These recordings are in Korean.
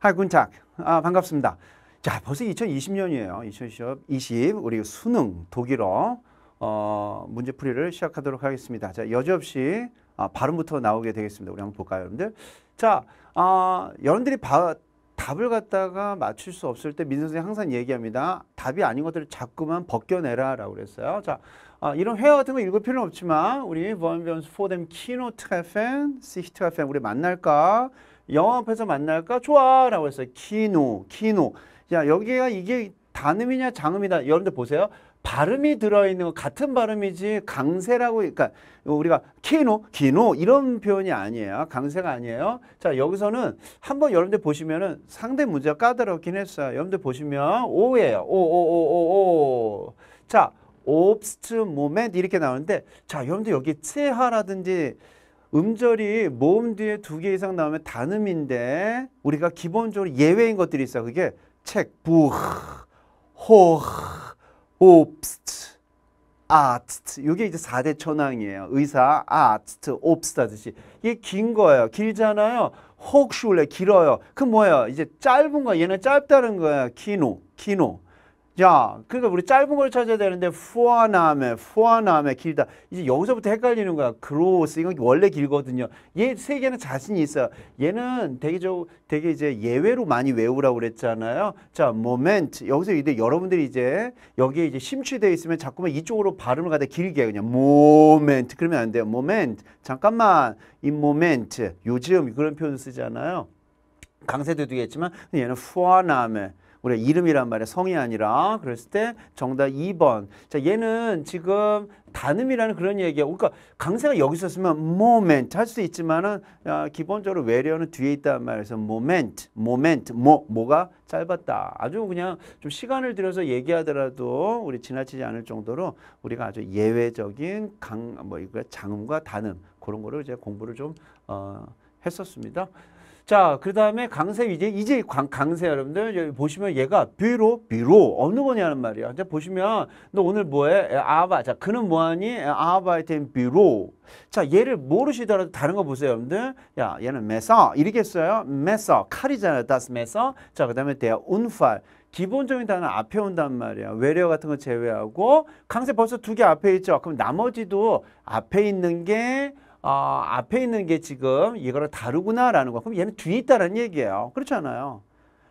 하 군탁 아, 반갑습니다. 자 벌써 2020년이에요. 2020 우리 수능 독일어 어, 문제풀이를 시작하도록 하겠습니다. 자 여지없이 아, 발음부터 나오게 되겠습니다. 우리 한번 볼까요, 여러분들? 자 아, 여러분들이 바, 답을 갖다가 맞출 수 없을 때 민선 생님 항상 얘기합니다. 답이 아닌 것들을 자꾸만 벗겨내라 라고 그랬어요. 자, 아, 이런 회화 같은 거 읽을 필요는 없지만 우리 원변스 포뎀 키노 트카펜 시히트레펜 우리 만날까 영화 앞에서 만날까? 좋아 라고 했어요. 키노, 키노. 야, 여기가 이게 단음이냐 장음이다. 여러분들 보세요. 발음이 들어있는 거 같은 발음이지 강세라고 그러니까 우리가 키노 기노 이런 표현이 아니에요 강세가 아니에요 자 여기서는 한번 여러분들 보시면은 상대 문제가 까다롭긴 했어요 여러분들 보시면 오예요 오오 오오오 자 obst m o 이렇게 나오는데 자 여러분들 여기 체하라든지 음절이 모음 뒤에 두 개 이상 나오면 단음인데 우리가 기본적으로 예외인 것들이 있어요. 그게 책, 부, 흐 호, 옵스트, 아트 트 이게 이제 4대 천왕이에요. 의사, 아트, 트 옵스트 하듯이. 이게 긴 거예요. 길잖아요. 혹슐레 길어요. 그 뭐예요? 이제 짧은 거 얘는 짧다는 거야. 키노, 키노. 자, 그러니까 우리 짧은 걸 찾아야 되는데 후아나메, 후아나메 길다. 이제 여기서부터 헷갈리는 거야. 그로스 이건 원래 길거든요. 얘 세 개는 자신이 있어 얘는 되게 저 되게 이제 예외로 많이 외우라고 그랬잖아요. 자, m o m 여기서 이제 여러분들이 이제 여기에 이제 심취돼 있으면 자꾸만 이쪽으로 발음을 가다 길게 그냥 m o m 그러면 안 돼요. m o m 잠깐만 이 m o m 요즘 그런 표현 쓰잖아요. 강세도 되겠지만 얘는 후아나메 우리 이름이란 말에 성이 아니라 그랬을 때 정답 2번. 자, 얘는 지금 단음이라는 그런 얘기야. 그러니까 강세가 여기 있었으면 moment 할 수 있지만은 야, 아, 기본적으로 외래어는 뒤에 있단 말에서 moment, moment, 뭐 뭐가 짧았다. 아주 그냥 좀 시간을 들여서 얘기하더라도 우리 지나치지 않을 정도로 우리가 아주 예외적인 강 뭐 이거 장음과 단음 그런 거를 이제 공부를 좀 어, 했었습니다. 자, 그 다음에 강세, 이제, 이제 강, 세 여러분들, 여기 보시면 얘가 비로, 비로, 어느 거냐는 말이야. 자, 보시면, 너 오늘 뭐해? 아바. 자, 그는 뭐하니? 아바이템 비로. 자, 얘를 모르시더라도 다른 거 보세요, 여러분들. 야, 얘는 메서. 이렇겠어요 메서. 칼이잖아요. 다스 메서. 자, 그 다음에 대야 운팔. 기본적인 단어 앞에 온단 말이야. 외래어 같은 거 제외하고, 강세 벌써 두 개 앞에 있죠. 그럼 나머지도 앞에 있는 게 어, 앞에 있는 게 지금 이거랑 다르구나라는 거. 그럼 얘는 뒤에 있다는 얘기예요. 그렇잖아요.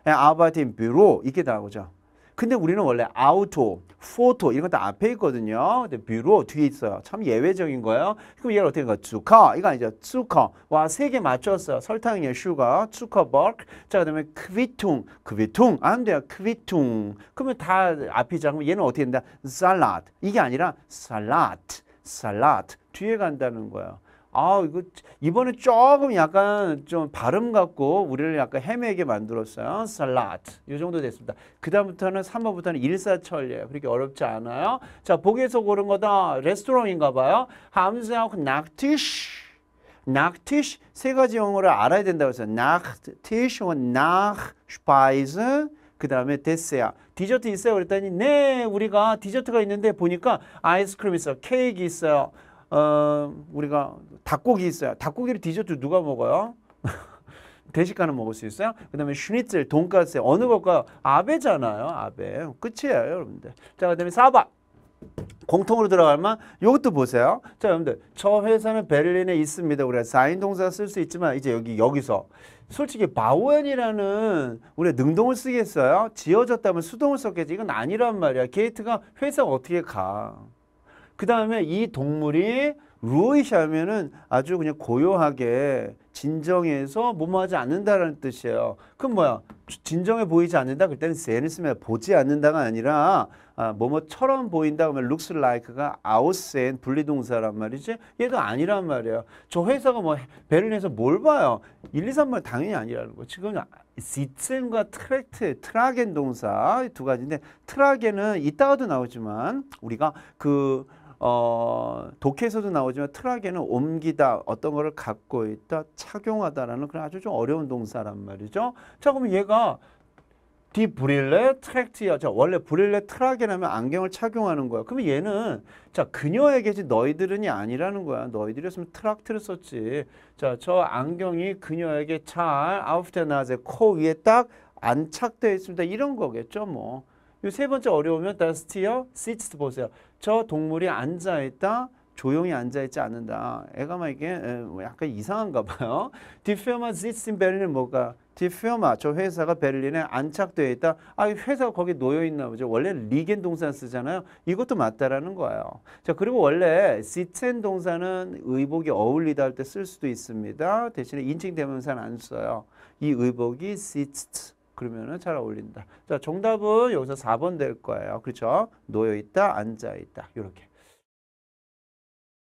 예, 아바틴 뷰로 이게 렇 나오죠. 근데 우리는 원래 아우토, 포토 이런 것도 앞에 있거든요. 근데 뷰로 뒤에 있어요. 참 예외적인 거예요. 그럼 얘를 어떻게 할까 주커. 이거 아니죠. 주커. 와, 세 개 맞췄어요. 설탕이에요. 슈가. 주커버 자, 그다음에 크비퉁. 크비퉁. 아, 안 돼요. 크비퉁. 그러면 다 앞이죠. 그럼 얘는 어떻게 된다? 살라드. 이게 아니라 살라트. 살라트. 뒤에 간다는 거예요. 아 이거 이번에 조금 약간 좀 발음 같고 우리를 약간 헤매게 만들었어요. 살라트 이 정도 됐습니다. 그 다음부터는 3번부터는 일사천리예요. 그렇게 어렵지 않아요. 자 보기에서 고른 거다. 레스토랑인가 봐요. 함수하고 낙티쉬 낙티쉬 세 가지 용어를 알아야 된다고 했어요. 낙티쉬 낙슈파이즈 그 다음에 데스야. 디저트 있어요? 그랬더니 네 우리가 디저트가 있는데 보니까 아이스크림 있어요. 케이크 있어요. 어, 우리가 닭고기 있어요. 닭고기를 디저트 누가 먹어요? 대식가는 먹을 수 있어요. 그다음에 슈니첼, 돈까스 어느 것과 아베잖아요. 아베 끝이에요, 여러분들. 자, 그다음에 사바 공통으로 들어갈만 이것도 보세요. 자, 여러분들 저 회사는 베를린에 있습니다. 우리가 사인 동사 쓸 수 있지만 이제 여기 여기서 솔직히 바우엔이라는 우리가 능동을 쓰겠어요? 지어졌다면 수동을 썼겠지. 이건 아니란 말이야. 게이트가 회사가 어떻게 가? 그 다음에 이 동물이 루이샤면은 아주 그냥 고요하게 진정해서 뭐뭐하지 않는다라는 뜻이에요. 그럼 뭐야? 진정해 보이지 않는다? 그때는 세니스면 보지 않는다가 아니라 아, 뭐뭐처럼 보인다 그러면 looks like가 outsen 분리동사란 말이지 얘가 아니란 말이에요. 저 회사가 뭐 베를린에서 뭘 봐요? 1, 2, 3번 당연히 아니라는 거. 지금 시즌과 트랙트, 트라겐 동사 두 가지인데 트라겐은 이따가도 나오지만 우리가 그 어, 독해에서도 나오지만 트하에는 옮기다, 어떤 거를 갖고 있다, 착용하다라는 그런 아주 좀 어려운 동사란 말이죠. 자, 그러 얘가 디 브릴레 트랙트야. 자, 원래 브릴레 트라게라면 안경을 착용하는 거야. 그러 얘는 자, 그녀에게지 너희들은이 아니라는 거야. 너희들이었으면 트락트를 썼지. 자, 저 안경이 그녀에게 잘 아우프테나제 코 위에 딱 안착되어 있습니다. 이런 거겠죠, 뭐. 이 세 번째 어려우면 다스티어, 시츠 보세요. 저 동물이 앉아있다. 조용히 앉아있지 않는다. 애가 막 이게 뭐 약간 이상한가 봐요. 디페마 지스 베를린 뭐가? 디페마 저 회사가 베를린에 안착되어 있다. 아, 회사가 거기 놓여 있나 보죠. 원래 리겐 동산 쓰잖아요. 이것도 맞다라는 거예요. 자, 그리고 원래 시첸 동사는 의복이 어울리다 할 때 쓸 수도 있습니다. 대신에 인칭 대명사는 안 써요. 이 의복이 시츠 그러면은 잘 어울린다. 자, 정답은 여기서 4번 될 거예요. 그렇죠? 놓여 있다, 앉아 있다. 이렇게.